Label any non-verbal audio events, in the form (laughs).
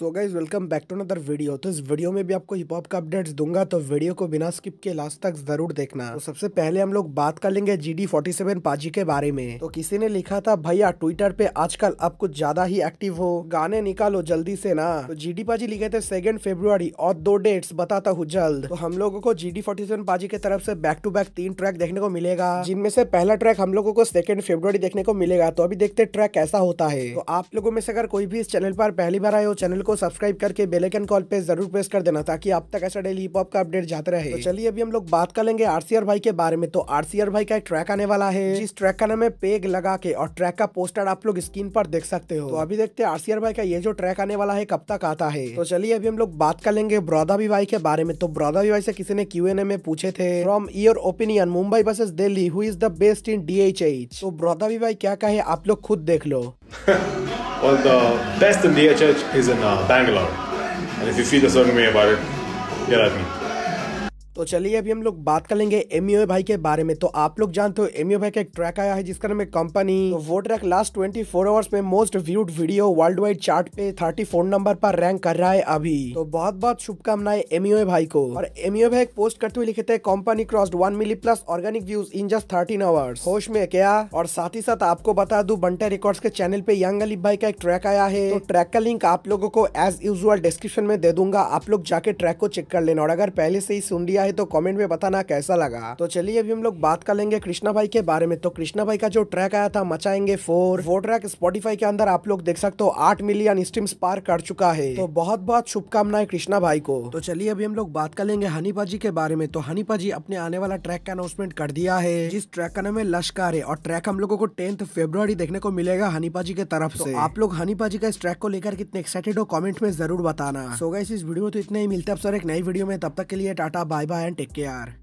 So guys welcome back to another video तो इस video में भी आपको हिप हॉप का अपडेट्स दूंगा तो वीडियो को बिना स्किप के लास्ट तक जरूर देखना तो सबसे पहले हम लोग बात कर लेंगे जी डी फोर्टी सेवन पाजी के बारे में तो किसी ने लिखा था भैया ट्विटर पे आजकल आप कुछ ज्यादा ही एक्टिव हो गाने निकालो जल्दी से ना तो जी डी पाजी लिखे थे सेकेंड फेब्रुआरी और दो डेट्स बताता हूँ जल्द तो हम लोगों को जी डी फोर्टी सेवन पाजी के तरफ से बैक टू बैक तीन ट्रैक देखने को मिलेगा जिनमें से पहला ट्रैक हम लोगों को सेकेंड फेब्रुआरी देखने को मिलेगा तो अभी देखते ट्रैक कैसा होता है तो आप लोगों में से अगर कोई भी इस चैनल पर पहली बार आए हो चैनल को को सब्सक्राइब करके बेल आइकन कॉल पे जरूर प्रेस कर देना ताकि आप तक ऐसा डेली हिप हॉप का अपडेट जाता रहे तो चलिए अभी हम लोग बात कर लेंगे आरसीआर भाई के बारे में तो आरसीआर भाई का एक ट्रैक आने वाला है जिस ट्रैक का नाम है पेग लगा के और ट्रैक का पोस्टर आप लोग स्क्रीन पर देख सकते हो तो अभी देखते हैं आरसीआर भाई का ये जो ट्रैक आने वाला है कब तक आता है तो चलिए अभी हम लोग बात कर लेंगे ब्रौदावी भाई के बारे में तो ब्रौदावी भाई से किसी ने क्यू एन ए में पूछे थे from your opinion Mumbai versus Delhi who is the best in D H H तो ब्रौदावी भाई क्या कहे आप लोग खुद देख लो (laughs) well, the best in DHH is in uh, Bangalore. And if you feel a certain way about it, get at me. तो चलिए अभी हम लोग बात कर लेंगे एमयो भाई के बारे में तो आप लोग जानते हो एमयो भाई का एक ट्रैक आया है जिसका नाम है कंपनी तो वो ट्रैक लास्ट 24 आवर्स में most viewed video world wide chart पे 34 नंबर पर रैंक कर रहा है अभी तो बहुत बहुत शुभकामनाएं एमयो भाई को और एमयो भाई एक पोस्ट करते हुए लिखे थे company crossed one mil plus organic views in just thirteen hours होश में क्या और साथ ही साथ आपको बता दू बंटे रिकॉर्ड के चैनल पे यंग अलीफ भाई का एक ट्रैक आया है ट्रैक तो का लिंक आप लोगों को एज यूजल डिस्क्रिप्शन में दे दूंगा आप लोग जाके ट्रैक को चेक कर लेना और अगर पहले से ही सुन लिया किया है तो कॉमेंट में बताना कैसा लगा तो चलिए अभी हम लोग बात कर लेंगे कृष्णा भाई के बारे में तो कृष्णा भाई का जो ट्रैक आया था मचाएंगे फोर वो ट्रैक स्पॉटीफाई के अंदर आप लोग देख सकते हो आठ मिलियन स्ट्रीम्स पार कर चुका है तो बहुत बहुत शुभकामनाएं कृष्णा भाई को तो चलिए अभी हम लोग बात कर लेंगे हनीपा के बारे में तो हनीपा अपने आने वाला ट्रैक का अनाउंसमेंट कर दिया है जिस ट्रैक का नाम है लश्कार है और ट्रैक हम लोगों को टेंथ फेब्रुआरी देखने को मिलेगा हनीपाजी के तरफ से आप लोग हनीपाजी का इस ट्रैक को लेकर कितने एक्साइटेड हो कॉमेंट में जरूर बताना सो इस वीडियो में तो इतना ही मिलता है एक नई वीडियो में तब तक के लिए tata bye bye and take care